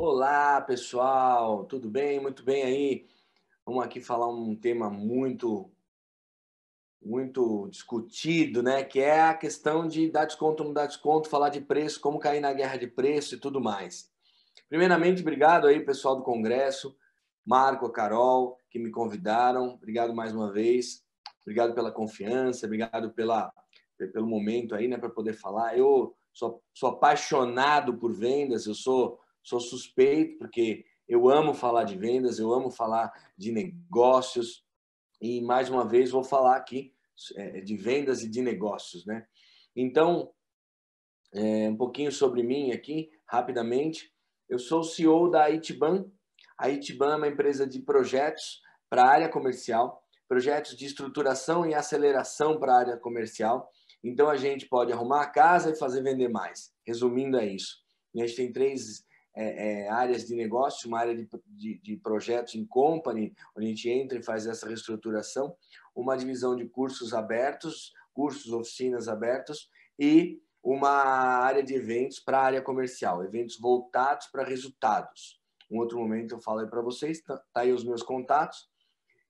Olá, pessoal, tudo bem? Muito bem aí. Vamos aqui falar um tema muito muito discutido, né, que é a questão de dar desconto ou não dar desconto, falar de preço, como cair na guerra de preço e tudo mais. Primeiramente, obrigado aí, pessoal do congresso, Marco, a Carol, que me convidaram. Obrigado mais uma vez. Obrigado pela confiança, obrigado pela pelo momento aí, né, para poder falar. Eu sou, sou apaixonado por vendas, eu sou sou suspeito, porque eu amo falar de vendas, eu amo falar de negócios. E mais uma vez vou falar aqui é, de vendas e de negócios, né? Então, é, um pouquinho sobre mim aqui, rapidamente. Eu sou o CEO da Itiban. A Itiban é uma empresa de projetos para a área comercial, projetos de estruturação e aceleração para a área comercial. Então, a gente pode arrumar a casa e fazer vender mais. Resumindo, é isso. A gente tem três é, é, áreas de negócio, uma área de, de, de projetos em company, onde a gente entra e faz essa reestruturação, uma divisão de cursos abertos, cursos, oficinas abertos e uma área de eventos para a área comercial, eventos voltados para resultados. Um outro momento eu falo aí para vocês, tá, tá aí os meus contatos.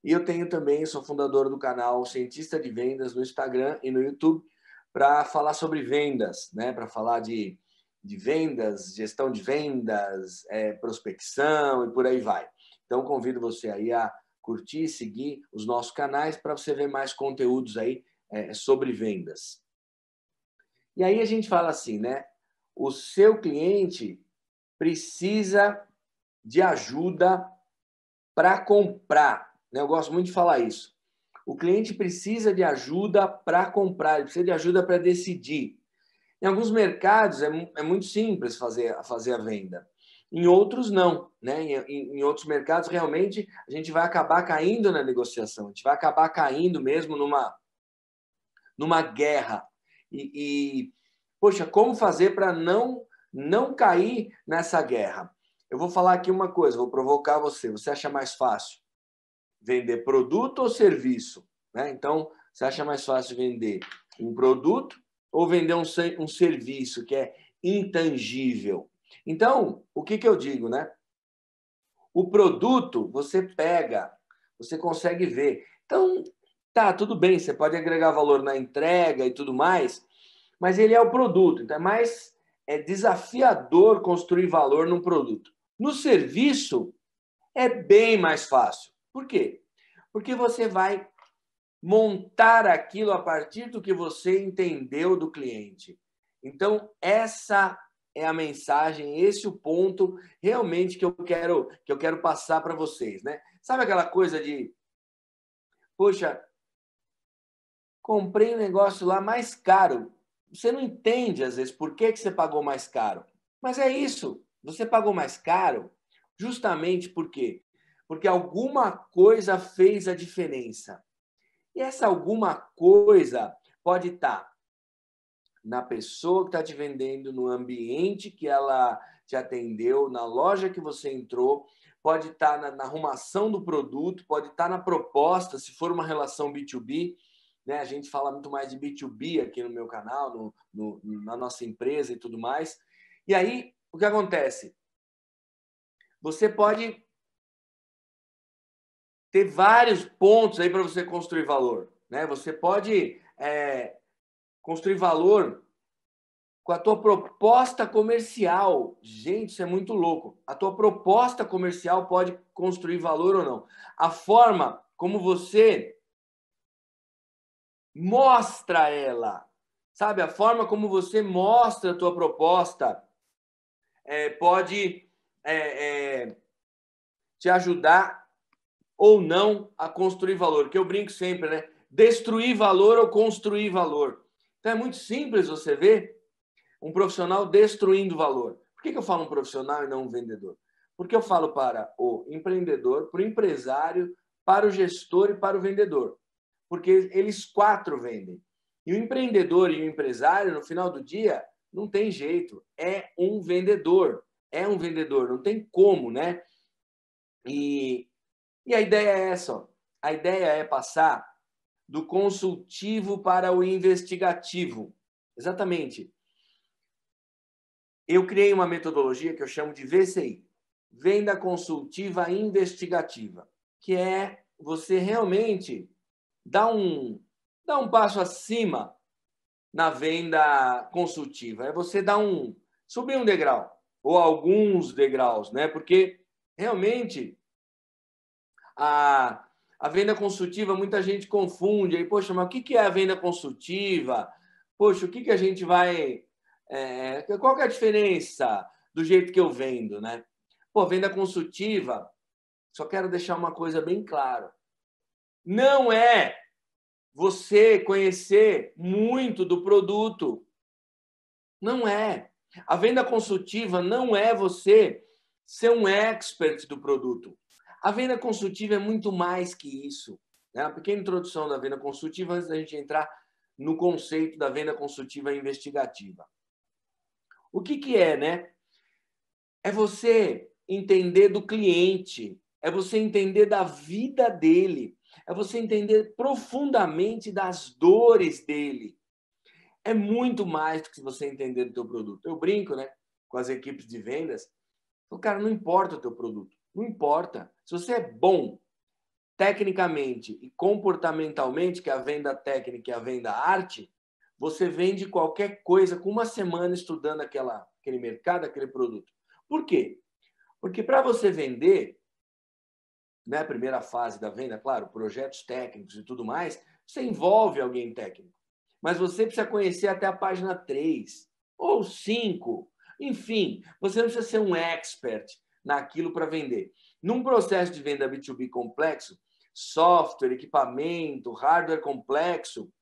E eu tenho também, sou fundador do canal Cientista de Vendas no Instagram e no YouTube para falar sobre vendas, né? Para falar de de vendas, gestão de vendas, é, prospecção e por aí vai. Então, convido você aí a curtir, seguir os nossos canais para você ver mais conteúdos aí é, sobre vendas. E aí a gente fala assim, né? O seu cliente precisa de ajuda para comprar. Né? Eu gosto muito de falar isso. O cliente precisa de ajuda para comprar, ele precisa de ajuda para decidir. Em alguns mercados é, é muito simples fazer, fazer a venda. Em outros, não. Né? Em, em, outros mercados, realmente, a gente vai acabar caindo na negociação, a gente vai acabar caindo mesmo numa, numa guerra. E, e poxa, como fazer para não, não cair nessa guerra? Eu vou falar aqui uma coisa, vou provocar você. Você acha mais fácil vender produto ou serviço? Né? Então, você acha mais fácil vender um produto ou vender um, um serviço que é intangível. Então, o que, que eu digo, né? O produto você pega, você consegue ver. Então, tá, tudo bem, você pode agregar valor na entrega e tudo mais, mas ele é o produto. Então, é mais é desafiador construir valor num produto. No serviço, é bem mais fácil. Por quê? Porque você vai montar aquilo a partir do que você entendeu do cliente. Então, essa é a mensagem, esse é o ponto realmente que eu quero que eu quero passar para vocês, né? Sabe aquela coisa de poxa, comprei um negócio lá mais caro. Você não entende às vezes por que que você pagou mais caro. Mas é isso, você pagou mais caro justamente porque porque alguma coisa fez a diferença. E essa alguma coisa pode estar tá na pessoa que está te vendendo, no ambiente que ela te atendeu, na loja que você entrou, pode estar tá na, na, arrumação do produto, pode estar tá na proposta, se for uma relação B2B. Né? A gente fala muito mais de B2B aqui no meu canal, no, no, na nossa empresa e tudo mais. E aí, o que acontece? Você pode ter vários pontos aí para você construir valor. Né? Você pode é, construir valor com a tua proposta comercial. Gente, isso é muito louco. A tua proposta comercial pode construir valor ou não. A forma como você mostra ela, sabe? A forma como você mostra a tua proposta é, pode é, é te ajudar ou não a construir valor, que eu brinco sempre, né? Destruir valor ou construir valor. Então é muito simples você ver um profissional destruindo valor. Por que, que eu falo um profissional e não um vendedor? Porque eu falo para o empreendedor, para o empresário, para o gestor e para o vendedor. Porque eles quatro vendem. E o empreendedor e o empresário, no final do dia, não tem jeito. É um vendedor. É um vendedor. Não tem como, né? E e a ideia é essa, ó. a ideia é passar do consultivo para o investigativo. Exatamente. Eu criei uma metodologia que eu chamo de VCI, Venda Consultiva Investigativa, que é você realmente dar um, dar um passo acima na venda consultiva. É você dar um subir um degrau ou alguns degraus, né? Porque realmente a, a venda consultiva, muita gente confunde. Aí, poxa, mas o que é a venda consultiva? Poxa, o que, que a gente vai. É, qual que é a diferença do jeito que eu vendo, né? Pô, venda consultiva, só quero deixar uma coisa bem clara. Não é você conhecer muito do produto. Não é. A venda consultiva não é você ser um expert do produto. A venda consultiva é muito mais que isso. Né? Uma pequena introdução da venda consultiva antes da gente entrar no conceito da venda consultiva investigativa. O que, que é, né? É você entender do cliente, é você entender da vida dele, é você entender profundamente das dores dele. É muito mais do que você entender do teu produto. Eu brinco, né, com as equipes de vendas, o cara não importa o teu produto. Não importa. Se você é bom tecnicamente e comportamentalmente, que é a venda técnica e a venda arte, você vende qualquer coisa com uma semana estudando aquela, aquele mercado, aquele produto. Por quê? Porque para você vender, né, primeira fase da venda, claro, projetos técnicos e tudo mais, você envolve alguém técnico. Mas você precisa conhecer até a página 3 ou 5. Enfim, você não precisa ser um expert naquilo para vender. Num processo de venda B2B complexo, software, equipamento, hardware complexo,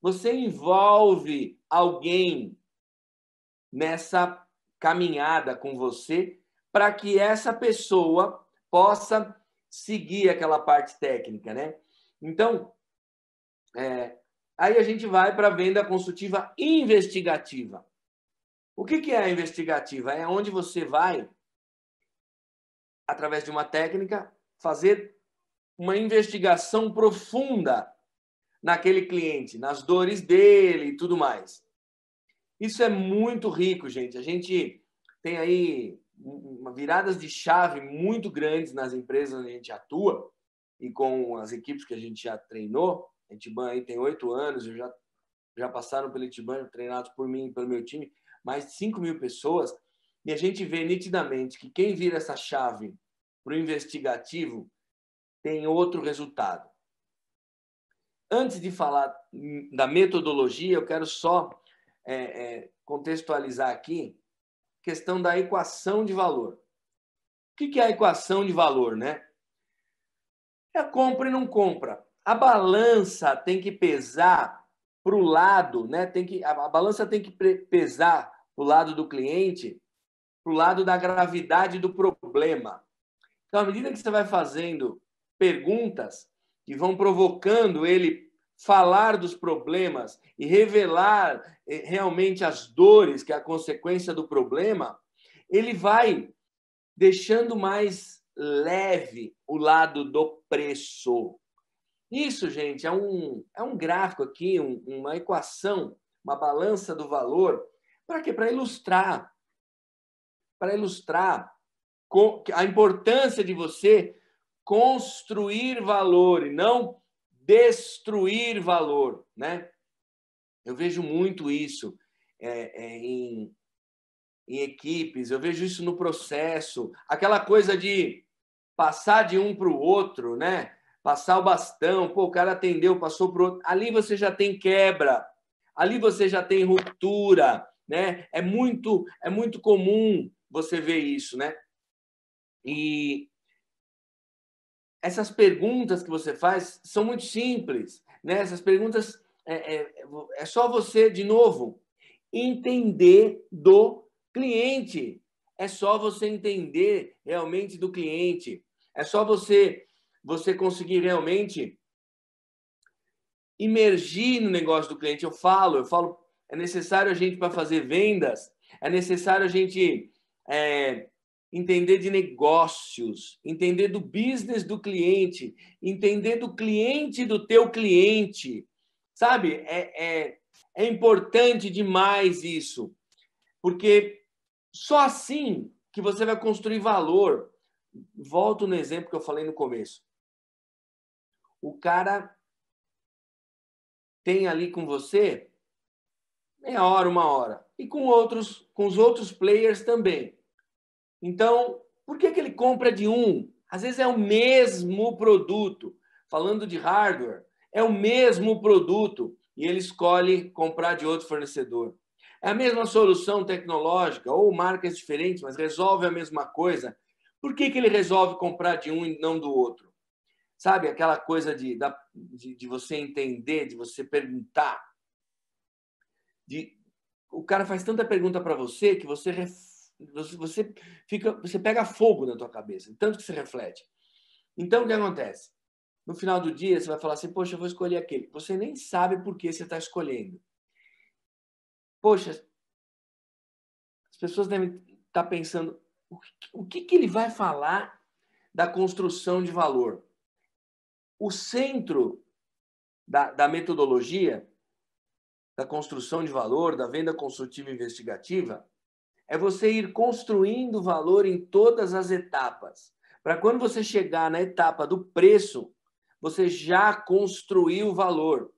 você envolve alguém nessa caminhada com você para que essa pessoa possa seguir aquela parte técnica, né? Então, é, aí a gente vai para a venda consultiva investigativa. O que, que é a investigativa? É onde você vai através de uma técnica, fazer uma investigação profunda naquele cliente, nas dores dele e tudo mais. Isso é muito rico, gente. A gente tem aí viradas de chave muito grandes nas empresas onde a gente atua e com as equipes que a gente já treinou. A Itiban aí tem oito anos, já, já passaram pelo Itiban, treinados por mim e pelo meu time, mais de 5 mil pessoas. E a gente vê nitidamente que quem vira essa chave para o investigativo tem outro resultado. Antes de falar da metodologia, eu quero só é, é, contextualizar aqui a questão da equação de valor. O que é a equação de valor, né? É compra e não compra. A balança tem que pesar para o lado, né? Tem que, a, a balança tem que pesar para o lado do cliente para o lado da gravidade do problema. Então, à medida que você vai fazendo perguntas que vão provocando ele falar dos problemas e revelar eh, realmente as dores que é a consequência do problema, ele vai deixando mais leve o lado do preço. Isso, gente, é um, é um gráfico aqui, um, uma equação, uma balança do valor, para quê? Para ilustrar para ilustrar a importância de você construir valor e não destruir valor, né? Eu vejo muito isso é, é, em, em equipes, eu vejo isso no processo, aquela coisa de passar de um para o outro, né? Passar o bastão, pô, o cara atendeu, passou para outro. Ali você já tem quebra, ali você já tem ruptura, né? É muito, é muito comum você vê isso, né? E essas perguntas que você faz são muito simples, né? Essas perguntas é, é, é só você, de novo, entender do cliente. É só você entender realmente do cliente. É só você você conseguir realmente imergir no negócio do cliente. Eu falo, eu falo, é necessário a gente para fazer vendas, é necessário a gente é, entender de negócios, entender do business do cliente, entender do cliente do teu cliente, sabe? É, é, é importante demais isso, porque só assim que você vai construir valor. Volto no exemplo que eu falei no começo. O cara tem ali com você meia hora, uma hora, e com outros, com os outros players também. Então, por que, que ele compra de um? Às vezes é o mesmo produto. Falando de hardware, é o mesmo produto e ele escolhe comprar de outro fornecedor. É a mesma solução tecnológica ou marcas diferentes, mas resolve a mesma coisa. Por que, que ele resolve comprar de um e não do outro? Sabe aquela coisa de, de, de você entender, de você perguntar. De, o cara faz tanta pergunta para você que você você fica, você pega fogo na tua cabeça, tanto que se reflete. Então o que acontece? No final do dia você vai falar assim: "Poxa, eu vou escolher aquele". Você nem sabe por que você está escolhendo. Poxa, as pessoas devem estar tá pensando o que, o que, que ele vai falar da construção de valor. O centro da, da metodologia da construção de valor, da venda consultiva investigativa, é você ir construindo valor em todas as etapas. Para quando você chegar na etapa do preço, você já construiu valor.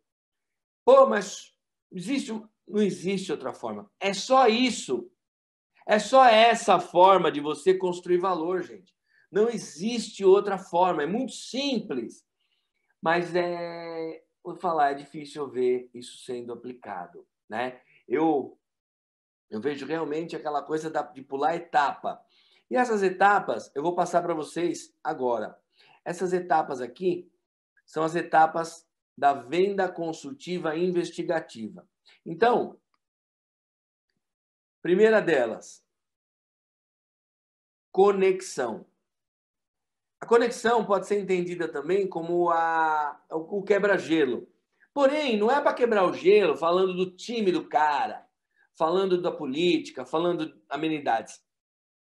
Pô, mas existe, não existe outra forma. É só isso. É só essa forma de você construir valor, gente. Não existe outra forma. É muito simples. Mas é, vou falar, é difícil ver isso sendo aplicado, né? Eu eu vejo realmente aquela coisa de pular etapa. E essas etapas eu vou passar para vocês agora. Essas etapas aqui são as etapas da venda consultiva investigativa. Então, primeira delas, conexão. A conexão pode ser entendida também como a, o quebra-gelo. Porém, não é para quebrar o gelo falando do time do cara falando da política, falando amenidades.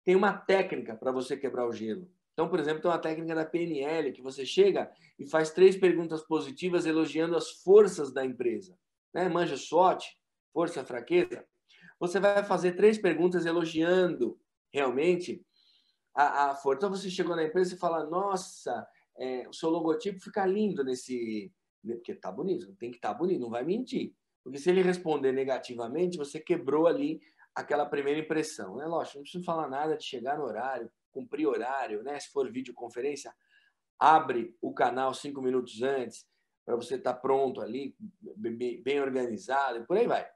Tem uma técnica para você quebrar o gelo. Então, por exemplo, tem uma técnica da PNL que você chega e faz três perguntas positivas elogiando as forças da empresa. Né? Manja sorte, força, fraqueza. Você vai fazer três perguntas elogiando realmente a, a força. Então, você chegou na empresa e fala: Nossa, é, o seu logotipo fica lindo nesse. Porque tá bonito, tem que estar tá bonito, não vai mentir. Porque se ele responder negativamente, você quebrou ali aquela primeira impressão, né? Lógico, não precisa falar nada de chegar no horário, cumprir horário, né? Se for videoconferência, abre o canal cinco minutos antes para você estar tá pronto ali, bem, organizado, e por aí vai.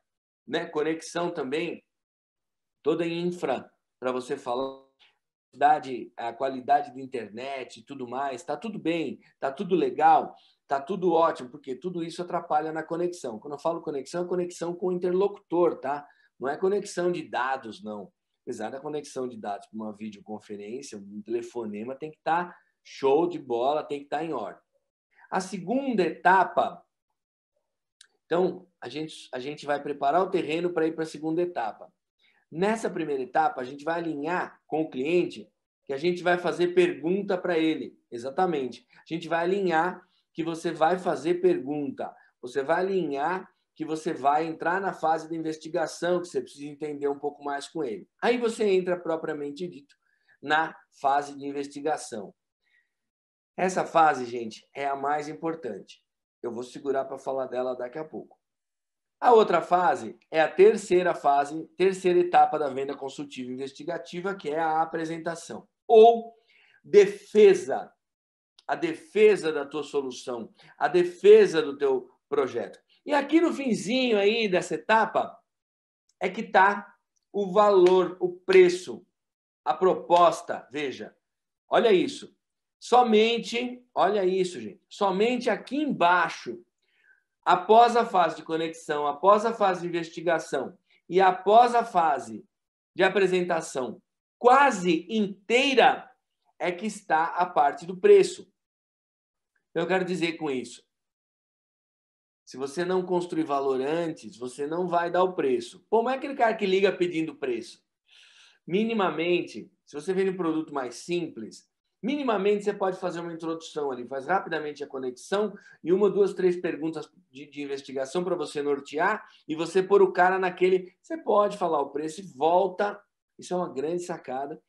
Né? Conexão também toda em infra para você falar a qualidade da internet e tudo mais, está tudo bem, está tudo legal, tá tudo ótimo, porque tudo isso atrapalha na conexão. Quando eu falo conexão, é conexão com o interlocutor, tá? Não é conexão de dados, não. Apesar da conexão de dados para uma videoconferência, um telefonema, tem que estar tá show de bola, tem que estar tá em ordem. A segunda etapa, então, a gente, a gente vai preparar o terreno para ir para a segunda etapa. Nessa primeira etapa, a gente vai alinhar com o cliente que a gente vai fazer pergunta para ele. Exatamente. A gente vai alinhar que você vai fazer pergunta, você vai alinhar que você vai entrar na fase de investigação, que você precisa entender um pouco mais com ele. Aí você entra propriamente dito na fase de investigação. Essa fase, gente, é a mais importante. Eu vou segurar para falar dela daqui a pouco. A outra fase é a terceira fase, terceira etapa da venda consultiva investigativa, que é a apresentação ou defesa a defesa da tua solução, a defesa do teu projeto. E aqui no finzinho aí dessa etapa é que tá o valor, o preço, a proposta. Veja, olha isso. Somente, olha isso, gente. Somente aqui embaixo, após a fase de conexão, após a fase de investigação e após a fase de apresentação quase inteira, é que está a parte do preço. Então, eu quero dizer com isso, se você não construir valor antes, você não vai dar o preço. Como é aquele cara que liga pedindo preço? Minimamente, se você vende um produto mais simples, minimamente você pode fazer uma introdução ali, faz rapidamente a conexão e uma, duas, três perguntas de, de investigação para você nortear e você pôr o cara naquele. Você pode falar o preço e volta. Isso é uma grande sacada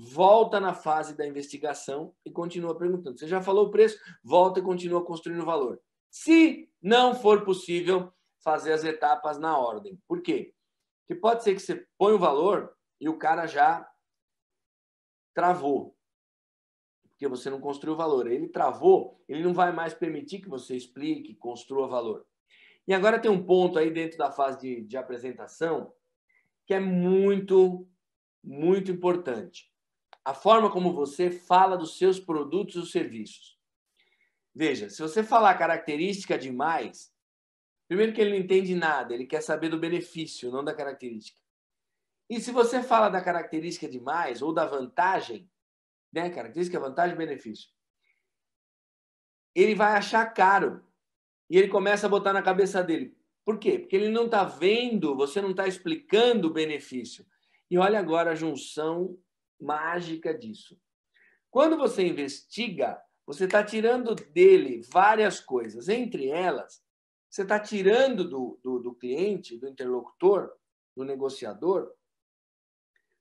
volta na fase da investigação e continua perguntando. Você já falou o preço? Volta e continua construindo o valor. Se não for possível fazer as etapas na ordem. Por quê? Porque pode ser que você põe o valor e o cara já travou. Porque você não construiu o valor. Ele travou, ele não vai mais permitir que você explique, construa valor. E agora tem um ponto aí dentro da fase de, de apresentação que é muito, muito importante a forma como você fala dos seus produtos ou serviços. Veja, se você falar característica demais, primeiro que ele não entende nada, ele quer saber do benefício, não da característica. E se você fala da característica demais ou da vantagem, né, característica, vantagem, benefício, ele vai achar caro e ele começa a botar na cabeça dele. Por quê? Porque ele não está vendo, você não está explicando o benefício. E olha agora a junção mágica disso. Quando você investiga, você está tirando dele várias coisas. Entre elas, você está tirando do, do, do cliente, do interlocutor, do negociador,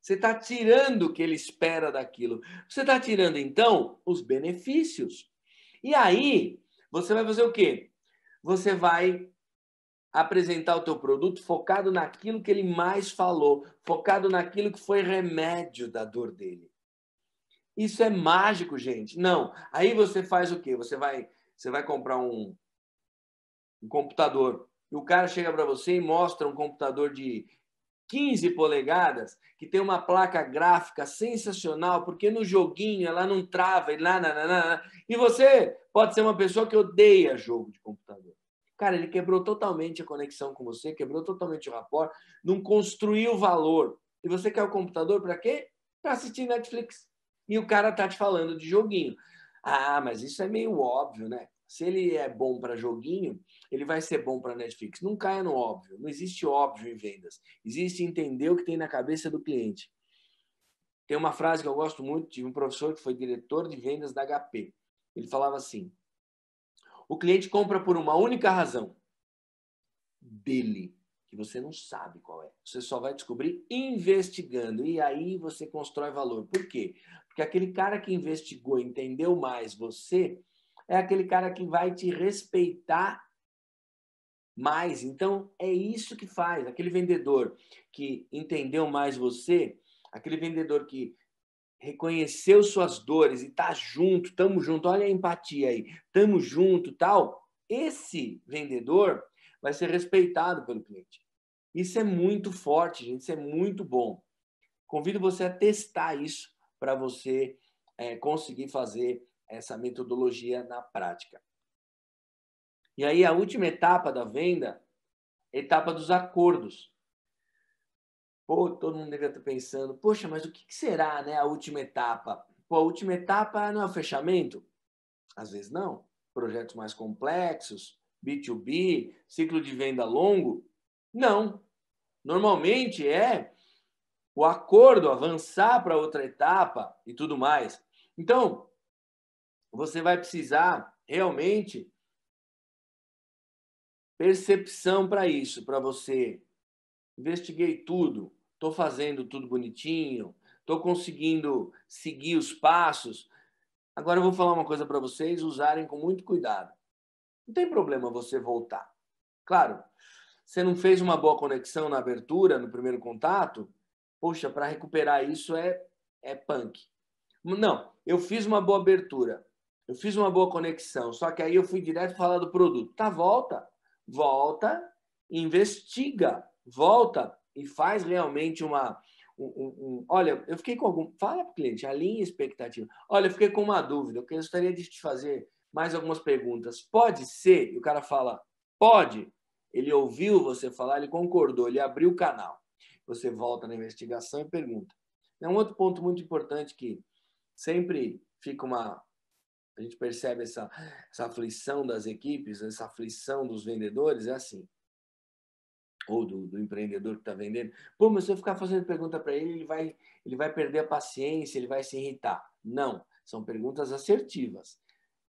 você está tirando o que ele espera daquilo. Você está tirando, então, os benefícios. E aí, você vai fazer o quê? Você vai apresentar o teu produto focado naquilo que ele mais falou, focado naquilo que foi remédio da dor dele. Isso é mágico, gente. Não. Aí você faz o quê? Você vai, você vai comprar um, um computador e o cara chega para você e mostra um computador de 15 polegadas que tem uma placa gráfica sensacional, porque no joguinho ela não trava e lá, na, na, na, e você pode ser uma pessoa que odeia jogo de computador. Cara, ele quebrou totalmente a conexão com você, quebrou totalmente o rapport, não construiu valor. E você quer o computador para quê? Para assistir Netflix. E o cara tá te falando de joguinho. Ah, mas isso é meio óbvio, né? Se ele é bom para joguinho, ele vai ser bom para Netflix. Não caia no óbvio. Não existe óbvio em vendas. Existe entender o que tem na cabeça do cliente. Tem uma frase que eu gosto muito, de um professor que foi diretor de vendas da HP. Ele falava assim: o cliente compra por uma única razão: dele, que você não sabe qual é. Você só vai descobrir investigando. E aí você constrói valor. Por quê? Porque aquele cara que investigou, entendeu mais você, é aquele cara que vai te respeitar mais. Então, é isso que faz. Aquele vendedor que entendeu mais você, aquele vendedor que reconheceu suas dores e tá junto, tamo junto, olha a empatia aí, tamo junto, tal, esse vendedor vai ser respeitado pelo cliente. Isso é muito forte, gente, isso é muito bom. Convido você a testar isso para você é, conseguir fazer essa metodologia na prática. E aí a última etapa da venda, etapa dos acordos. Pô, todo mundo deve estar pensando, poxa, mas o que será né, a última etapa? Pô, a última etapa não é o fechamento? Às vezes não. Projetos mais complexos, B2B, ciclo de venda longo? Não. Normalmente é o acordo, avançar para outra etapa e tudo mais. Então, você vai precisar realmente percepção para isso, para você investiguei tudo, estou fazendo tudo bonitinho, estou conseguindo seguir os passos. Agora eu vou falar uma coisa para vocês usarem com muito cuidado. Não tem problema você voltar. Claro, você não fez uma boa conexão na abertura, no primeiro contato, poxa, para recuperar isso é, é punk. Não, eu fiz uma boa abertura, eu fiz uma boa conexão, só que aí eu fui direto falar do produto. Tá, volta, volta, investiga, volta, e faz realmente uma. Um, um, um, olha, eu fiquei com algum. Fala para o cliente, alinha expectativa. Olha, eu fiquei com uma dúvida, eu gostaria de te fazer mais algumas perguntas. Pode ser? E o cara fala, pode. Ele ouviu você falar, ele concordou, ele abriu o canal. Você volta na investigação e pergunta. É um outro ponto muito importante que sempre fica uma. A gente percebe essa, essa aflição das equipes, essa aflição dos vendedores, é assim ou do, do empreendedor que está vendendo. Pô, mas se eu ficar fazendo pergunta para ele, ele vai, ele vai perder a paciência, ele vai se irritar. Não, são perguntas assertivas.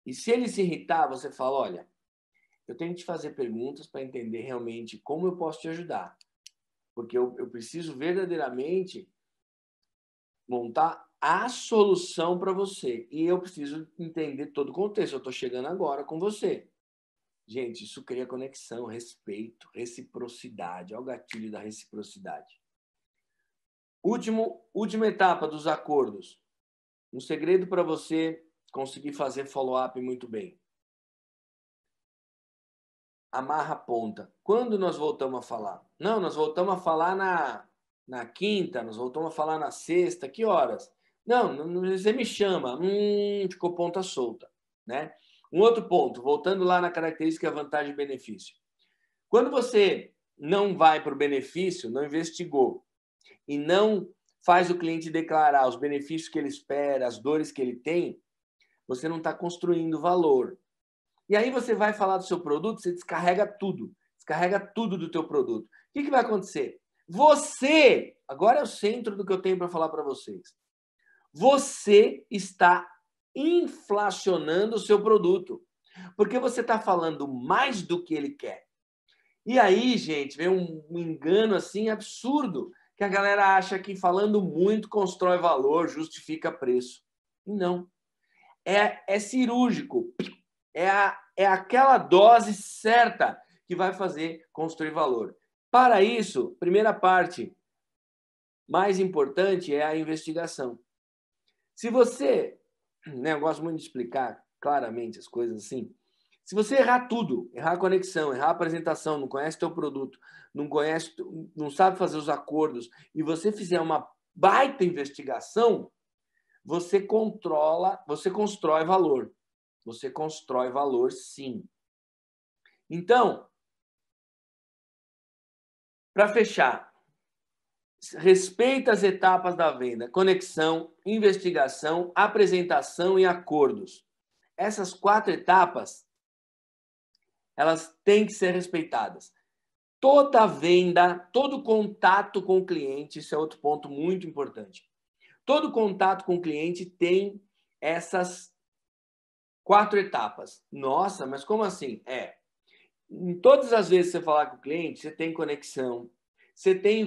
E se ele se irritar, você fala: olha, eu tenho que te fazer perguntas para entender realmente como eu posso te ajudar. Porque eu, eu preciso verdadeiramente montar a solução para você. E eu preciso entender todo o contexto. Eu estou chegando agora com você. Gente, isso cria conexão, respeito, reciprocidade. Olha o gatilho da reciprocidade. Último, última etapa dos acordos. Um segredo para você conseguir fazer follow-up muito bem. Amarra a ponta. Quando nós voltamos a falar? Não, nós voltamos a falar na, na quinta, nós voltamos a falar na sexta. Que horas? Não, você me chama. Hum, ficou ponta solta, né? Um outro ponto, voltando lá na característica vantagem-benefício. Quando você não vai para o benefício, não investigou e não faz o cliente declarar os benefícios que ele espera, as dores que ele tem, você não está construindo valor. E aí você vai falar do seu produto, você descarrega tudo, descarrega tudo do teu produto. O que, que vai acontecer? Você, agora é o centro do que eu tenho para falar para vocês. Você está inflacionando o seu produto, porque você está falando mais do que ele quer. E aí, gente, vem um engano assim absurdo, que a galera acha que falando muito constrói valor, justifica preço. Não. É, é cirúrgico. É, a, é aquela dose certa que vai fazer construir valor. Para isso, primeira parte mais importante é a investigação. Se você né, eu gosto muito de explicar claramente as coisas assim. Se você errar tudo, errar a conexão, errar a apresentação, não conhece teu produto, não conhece, não sabe fazer os acordos e você fizer uma baita investigação, você controla, você constrói valor. Você constrói valor, sim. Então, para fechar, respeita as etapas da venda: conexão, investigação, apresentação e acordos. Essas quatro etapas elas têm que ser respeitadas. Toda venda, todo contato com o cliente, isso é outro ponto muito importante. Todo contato com o cliente tem essas quatro etapas. Nossa, mas como assim? É. Em todas as vezes que você falar com o cliente, você tem conexão, você tem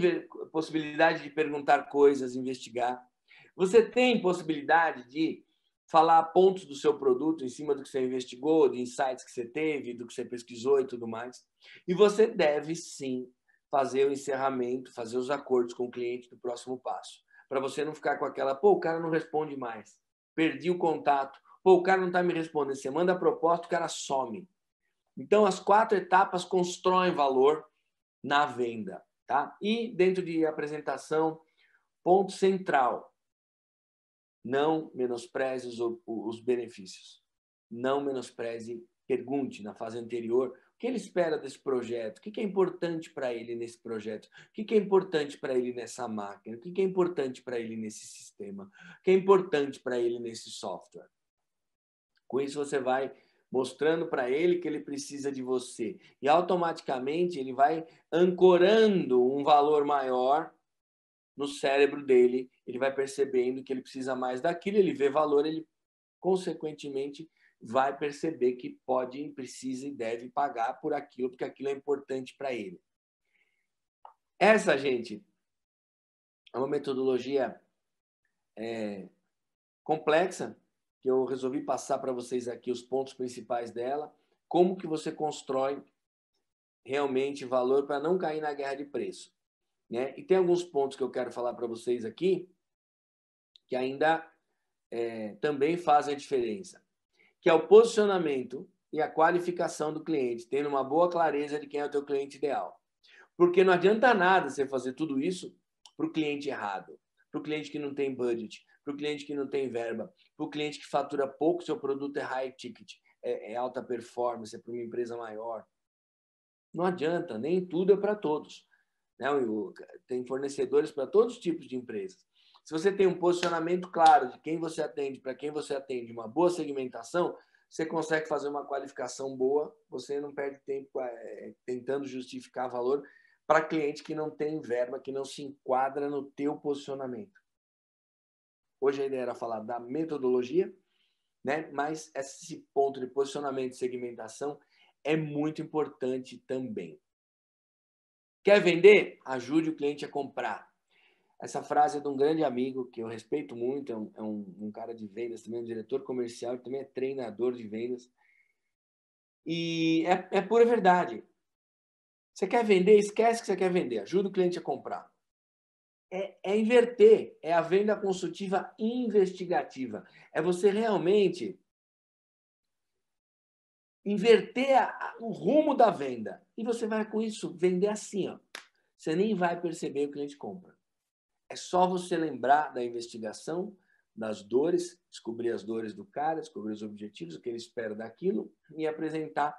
possibilidade de perguntar coisas, investigar. Você tem possibilidade de falar pontos do seu produto em cima do que você investigou, de insights que você teve, do que você pesquisou e tudo mais. E você deve sim fazer o encerramento, fazer os acordos com o cliente do próximo passo, para você não ficar com aquela, pô, o cara não responde mais, perdi o contato, pô, o cara não está me respondendo, você manda a proposta, o cara some. Então, as quatro etapas constroem valor na venda. Tá? E dentro de apresentação, ponto central: não menospreze os, os benefícios. Não menospreze, pergunte na fase anterior o que ele espera desse projeto, o que, é importante para ele nesse projeto, o que, é importante para ele nessa máquina, o que é importante para ele nesse sistema, o que é importante para ele nesse software. Com isso, você vai mostrando para ele que ele precisa de você. E automaticamente ele vai ancorando um valor maior no cérebro dele, ele vai percebendo que ele precisa mais daquilo, ele vê valor, ele consequentemente vai perceber que pode, precisa e deve pagar por aquilo, porque aquilo é importante para ele. Essa, gente, é uma metodologia é, complexa, que eu resolvi passar para vocês aqui os pontos principais dela, como que você constrói realmente valor para não cair na guerra de preço. Né? E tem alguns pontos que eu quero falar para vocês aqui que ainda é, também fazem a diferença, que é o posicionamento e a qualificação do cliente, tendo uma boa clareza de quem é o teu cliente ideal. Porque não adianta nada você fazer tudo isso para o cliente errado, para o cliente que não tem budget, para o cliente que não tem verba, para o cliente que fatura pouco, seu produto é high ticket, é, é alta performance, é para uma empresa maior. Não adianta, nem tudo é para todos. Né? Tem fornecedores para todos os tipos de empresas. Se você tem um posicionamento claro de quem você atende, para quem você atende, uma boa segmentação, você consegue fazer uma qualificação boa, você não perde tempo é, é, tentando justificar valor para cliente que não tem verba, que não se enquadra no teu posicionamento. Hoje a ideia era falar da metodologia, né? Mas esse ponto de posicionamento e segmentação é muito importante também. Quer vender? Ajude o cliente a comprar. Essa frase é de um grande amigo que eu respeito muito, é um, é um, um cara de vendas, também é um diretor comercial, também é treinador de vendas. E é, é pura verdade. Você quer vender? Esquece que você quer vender. Ajuda o cliente a comprar é, é inverter, é a venda consultiva investigativa. É você realmente inverter a, o rumo da venda. E você vai com isso vender assim, ó. Você nem vai perceber o cliente compra. É só você lembrar da investigação, das dores, descobrir as dores do cara, descobrir os objetivos, o que ele espera daquilo e apresentar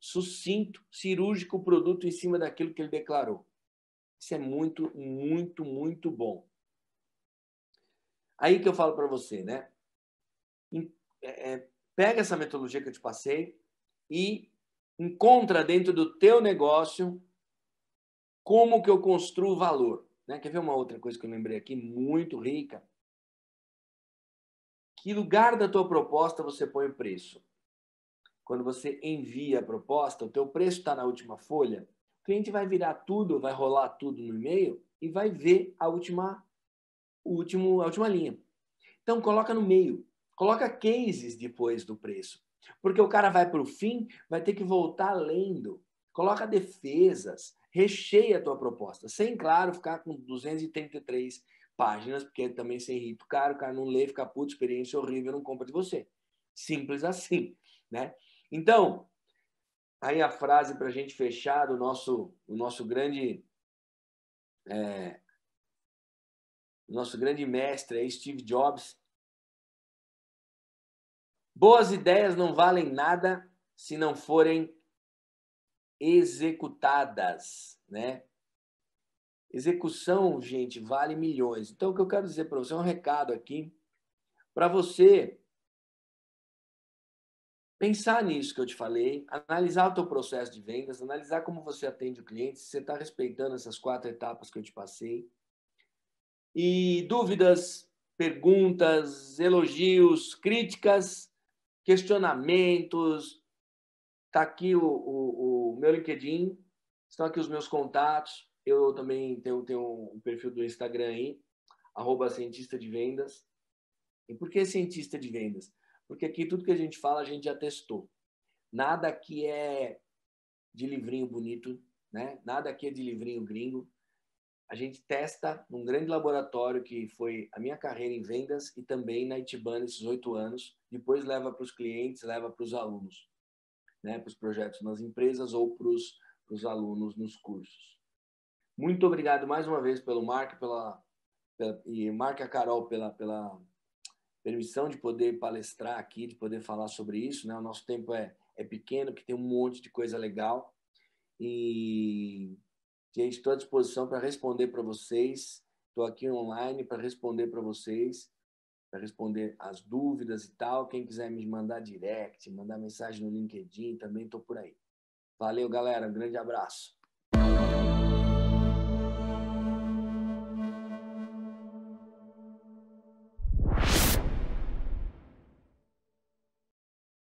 sucinto, cirúrgico o produto em cima daquilo que ele declarou. Isso é muito, muito, muito bom. Aí que eu falo para você, né? É, é, pega essa metodologia que eu te passei e encontra dentro do teu negócio como que eu construo valor. Né? Quer ver uma outra coisa que eu lembrei aqui, muito rica? Que lugar da tua proposta você põe o preço? Quando você envia a proposta, o teu preço está na última folha, o cliente vai virar tudo, vai rolar tudo no e-mail e vai ver a última, o último, a última linha. Então coloca no meio, coloca cases depois do preço, porque o cara vai para o fim, vai ter que voltar lendo. Coloca defesas, recheia a tua proposta, sem claro ficar com 233 páginas, porque também sem rito caro, o cara não lê, fica puto, experiência horrível, não compra de você. Simples assim, né? Então, Aí a frase para a gente fechar do nosso, o nosso grande é, nosso grande mestre é Steve Jobs. Boas ideias não valem nada se não forem executadas, né? Execução, gente, vale milhões. Então, o que eu quero dizer para você é um recado aqui para você pensar nisso que eu te falei, analisar o teu processo de vendas, analisar como você atende o cliente, se você está respeitando essas quatro etapas que eu te passei. E dúvidas, perguntas, elogios, críticas, questionamentos. Está aqui o, o, o, meu LinkedIn, estão aqui os meus contatos. Eu também tenho, tenho um perfil do Instagram aí, arroba cientista de vendas. E por que cientista de vendas? Porque aqui tudo que a gente fala a gente já testou. Nada que é de livrinho bonito, né? Nada aqui é de livrinho gringo. A gente testa num grande laboratório que foi a minha carreira em vendas e também na Itibana esses oito anos. Depois leva para os clientes, leva para os alunos, né? Para os projetos nas empresas ou para os alunos nos cursos. Muito obrigado mais uma vez pelo Marco, pela, pela e a Carol pela pela permissão de poder palestrar aqui, de poder falar sobre isso. Né? O nosso tempo é, é pequeno, que tem um monte de coisa legal. E, gente, estou à disposição para responder para vocês. Estou aqui online para responder para vocês, para responder as dúvidas e tal. Quem quiser me mandar direct, mandar mensagem no LinkedIn, também estou por aí. Valeu, galera. Um grande abraço.